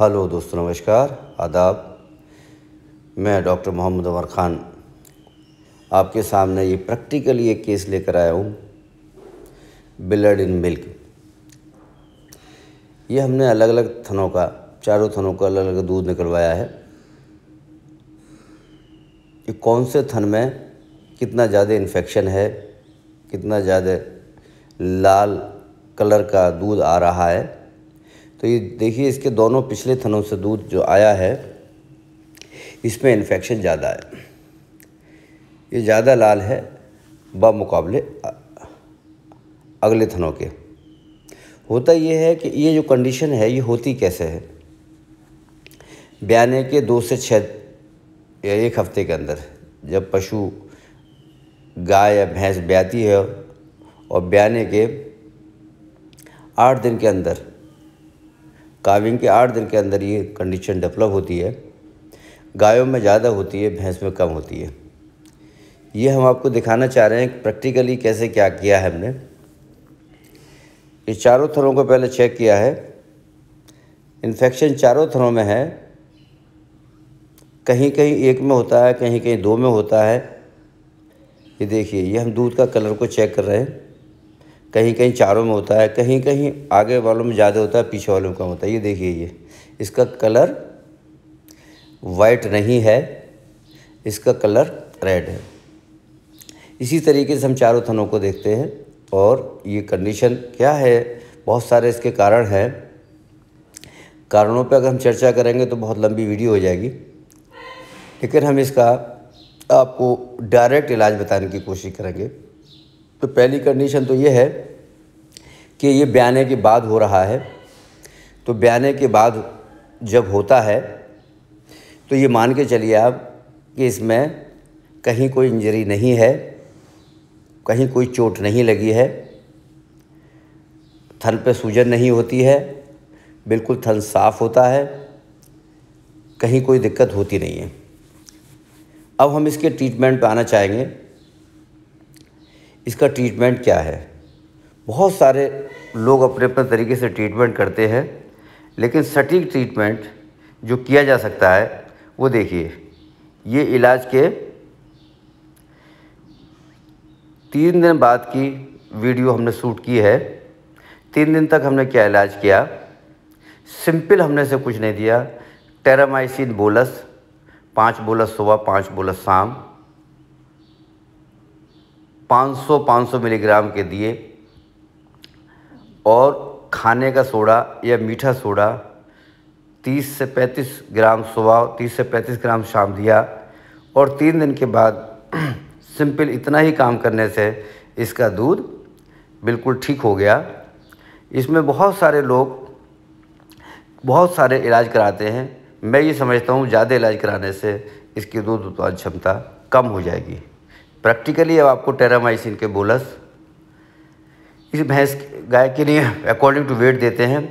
hello दोस्तों नमस्कार आदाब मैं डॉक्टर मोहम्मद अमर ख़ान आपके सामने ये प्रैक्टिकली एक केस लेकर आया हूँ ब्लड इन मिल्क ये हमने अलग अलग थनों का चारों थनों का अलग अलग दूध निकलवाया है कि कौन से थन में कितना ज़्यादा इन्फेक्शन है कितना ज़्यादा लाल कलर का दूध आ रहा है तो ये देखिए इसके दोनों पिछले थनों से दूध जो आया है इसमें इन्फेक्शन ज़्यादा है ये ज़्यादा लाल है बामुकाबले अगले थनों के होता ये है कि ये जो कंडीशन है ये होती कैसे है ब्याने के दो से छः या एक हफ्ते के अंदर जब पशु गाय या भैंस ब्याती है और ब्याने के आठ दिन के अंदर काविंग के आठ दिन के अंदर ये कंडीशन डेवलप होती है गायों में ज़्यादा होती है भैंस में कम होती है ये हम आपको दिखाना चाह रहे हैं प्रैक्टिकली कैसे क्या किया है हमने ये चारों थरों को पहले चेक किया है इन्फेक्शन चारों थरों में है कहीं कहीं एक में होता है कहीं कहीं दो में होता है ये देखिए ये हम दूध का कलर को चेक कर रहे हैं कहीं कहीं चारों में होता है कहीं कहीं आगे वालों में ज़्यादा होता है पीछे वालों में कम होता है ये देखिए ये इसका कलर वाइट नहीं है इसका कलर रेड है इसी तरीके से हम चारों थनों को देखते हैं और ये कंडीशन क्या है बहुत सारे इसके कारण हैं कारणों पर अगर हम चर्चा करेंगे तो बहुत लंबी वीडियो हो जाएगी लेकिन हम इसका आपको डायरेक्ट इलाज बताने की कोशिश करेंगे तो पहली कंडीशन तो ये है कि ये ब्याने के बाद हो रहा है तो ब्याने के बाद जब होता है तो ये मान के चलिए आप कि इसमें कहीं कोई इंजरी नहीं है कहीं कोई चोट नहीं लगी है थन पे सूजन नहीं होती है बिल्कुल थन साफ़ होता है कहीं कोई दिक्कत होती नहीं है अब हम इसके ट्रीटमेंट पे आना चाहेंगे इसका ट्रीटमेंट क्या है बहुत सारे लोग अपने अपने तरीके से ट्रीटमेंट करते हैं लेकिन सटीक ट्रीटमेंट जो किया जा सकता है वो देखिए ये इलाज के तीन दिन बाद की वीडियो हमने शूट की है तीन दिन तक हमने क्या इलाज किया सिंपल हमने से कुछ नहीं दिया टेरामाइसिन बोलस पाँच बोलस सुबह पाँच बोलस शाम 500 500 मिलीग्राम के दिए और खाने का सोडा या मीठा सोडा 30 से 35 ग्राम सुबह 30 से 35 ग्राम शाम दिया और तीन दिन के बाद सिंपल इतना ही काम करने से इसका दूध बिल्कुल ठीक हो गया इसमें बहुत सारे लोग बहुत सारे इलाज कराते हैं मैं ये समझता हूँ ज़्यादा इलाज कराने से इसकी दूध उत्पादन क्षमता कम हो जाएगी प्रैक्टिकली अब आपको टेरामाइसिन के बोलस इस भैंस गाय के लिए अकॉर्डिंग टू वेट देते हैं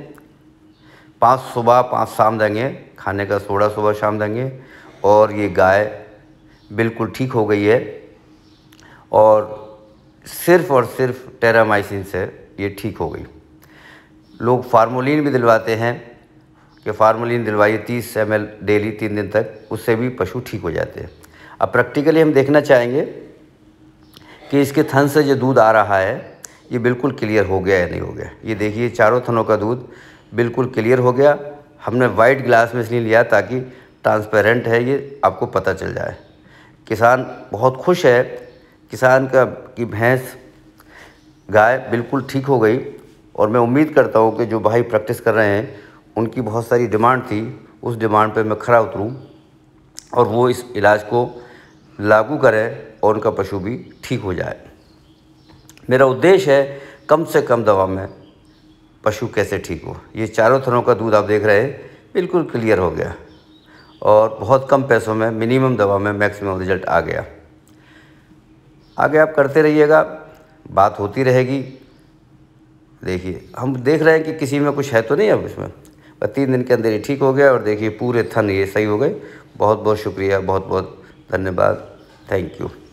पाँच सुबह पाँच शाम देंगे खाने का सोडा सुबह शाम देंगे और ये गाय बिल्कुल ठीक हो गई है और सिर्फ़ और सिर्फ टेरामाइसिन से ये ठीक हो गई लोग फार्मोलिन भी दिलवाते हैं कि फार्मोलिन दिलवाइए तीस एम डेली तीन दिन तक उससे भी पशु ठीक हो जाते हैं अब प्रैक्टिकली हम देखना चाहेंगे कि इसके थन से जो दूध आ रहा है ये बिल्कुल क्लियर हो गया या नहीं हो गया ये देखिए चारों थनों का दूध बिल्कुल क्लियर हो गया हमने वाइट ग्लास में इसलिए लिया ताकि ट्रांसपेरेंट है ये आपको पता चल जाए किसान बहुत खुश है किसान का की भैंस गाय बिल्कुल ठीक हो गई और मैं उम्मीद करता हूँ कि जो भाई प्रैक्टिस कर रहे हैं उनकी बहुत सारी डिमांड थी उस डिमांड पर मैं खड़ा उतरूँ और वो इस इलाज को लागू करें और उनका पशु भी ठीक हो जाए मेरा उद्देश्य है कम से कम दवा में पशु कैसे ठीक हो ये चारों थनों का दूध आप देख रहे हैं बिल्कुल क्लियर हो गया और बहुत कम पैसों में मिनिमम दवा में मैक्सिमम रिजल्ट आ गया आगे आप करते रहिएगा बात होती रहेगी देखिए हम देख रहे हैं कि किसी में कुछ है तो नहीं अब इसमें तीन दिन के अंदर ये ठीक हो गया और देखिए पूरे थन ये सही हो गए बहुत बहुत शुक्रिया बहुत बहुत धन्यवाद थैंक यू